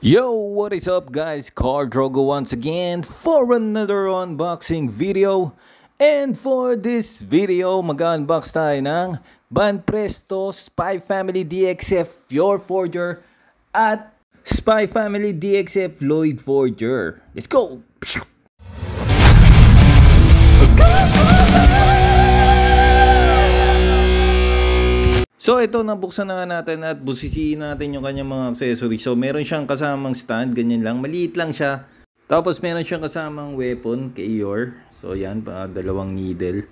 Yo, what is up guys? Car Drogo once again for another unboxing video. And for this video, mag-unbox tayo ng Banpresto Spy Family DXF Your Forger at Spy Family DXF Lloyd Forger. Let's go! So ito nabuksan na natin at busisiin natin yung kanyang mga accessory. So meron siyang kasamang stand, ganyan lang, maliit lang siya. Tapos meron siyang kasamang weapon kay Yor. So yan, dalawang needle.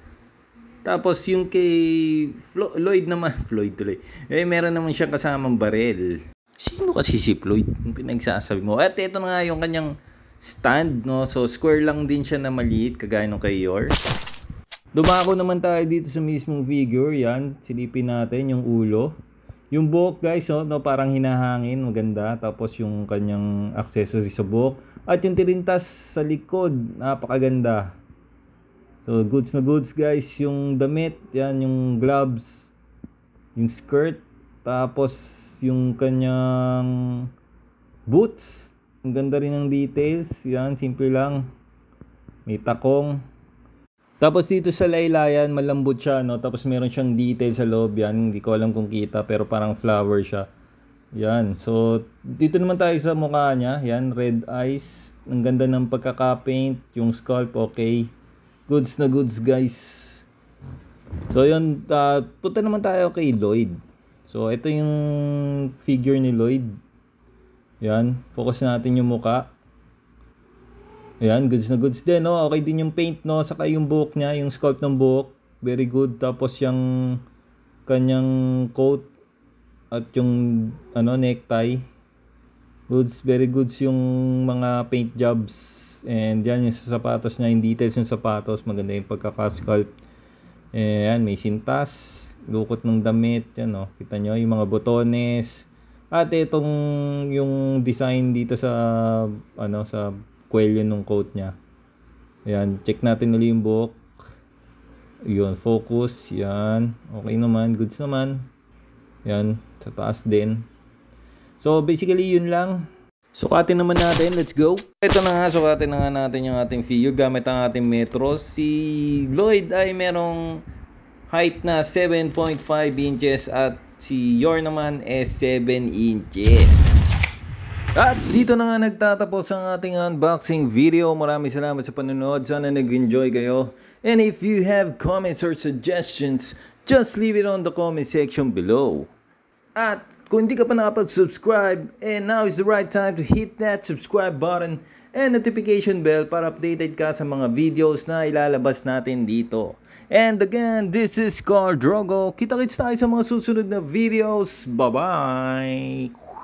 Tapos yung kay Flo Lloyd naman, Floyd tuloy. Eh meron naman siyang kasamang barel. Sino kasi si Floyd? Yung Pinagsasabi mo. At ito na nga yung kanyang stand, no? So square lang din siya na maliit kagaya nung kay Yor. Dumako naman tayo dito sa mismong figure. Yan, silipin natin yung ulo. Yung buhok guys, oh, no, parang hinahangin. Maganda. Tapos yung kanyang accessory sa buhok. At yung tirintas sa likod. Napakaganda. So, goods na goods guys. Yung damit. Yan, yung gloves. Yung skirt. Tapos yung kanyang boots. Ang ganda rin ng details. Yan, simple lang. May takong. Tapos dito sa laylayan, malambot siya, no? Tapos meron siyang detail sa loob yan. Hindi ko alam kung kita, pero parang flower siya. Yan. So, dito naman tayo sa mukha niya. Yan, red eyes. Ang ganda ng pagkaka-paint. Yung sculpt, okay. Goods na goods, guys. So, yun. Uh, punta naman tayo kay Lloyd. So, ito yung figure ni Lloyd. Yan. Focus natin yung mukha. Ayan, goods na goods din, no? Okay din yung paint, no? Saka yung buhok niya, yung sculpt ng buhok. Very good. Tapos yung kanyang coat at yung ano necktie. Goods, very goods yung mga paint jobs. And yan, yung sapatos niya, yung details yung sapatos. Maganda yung pagkakasculpt. Ayan, may sintas. Lukot ng damit. Yan, no? Kita nyo, yung mga botones. At itong yung design dito sa ano sa kwelyo nung coat niya. Ayan, check natin ulit yung book. Yun, focus. Yan. Okay naman. Goods naman. Yan. Sa taas din. So, basically, yun lang. Sukatin naman natin. Let's go. Ito na nga. Sukatin na nga natin yung ating figure. Gamit ang ating metro. Si Lloyd ay merong height na 7.5 inches at si Yor naman is 7 inches. At dito na nga nagtatapos ang ating unboxing video. Maraming salamat sa panonood. Sana nag-enjoy kayo. And if you have comments or suggestions, just leave it on the comment section below. At kung hindi ka pa nakapag-subscribe, and eh, now is the right time to hit that subscribe button and notification bell para updated ka sa mga videos na ilalabas natin dito. And again, this is Carl Drogo. Kita-kits tayo sa mga susunod na videos. Bye-bye!